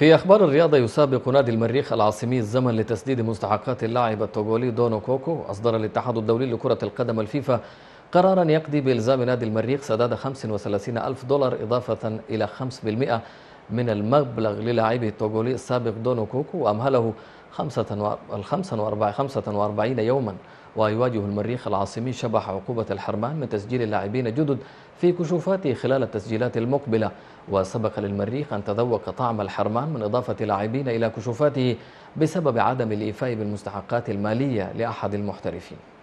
في أخبار الرياضة يسابق نادي المريخ العاصمي الزمن لتسديد مستحقات اللاعب التوغولي دونو كوكو أصدر الاتحاد الدولي لكرة القدم الفيفا قرارا يقضي بإلزام نادي المريخ سداد 35 ألف دولار إضافة إلى 5% من المبلغ للاعبي التوغولي السابق دونو كوكو وأمهله 45 45 يوما ويواجه المريخ العاصمي شبح عقوبة الحرمان من تسجيل اللاعبين جدد في كشوفاته خلال التسجيلات المقبلة وسبق للمريخ أن تذوق طعم الحرمان من إضافة لاعبين إلى كشوفاته بسبب عدم الإيفاء بالمستحقات المالية لأحد المحترفين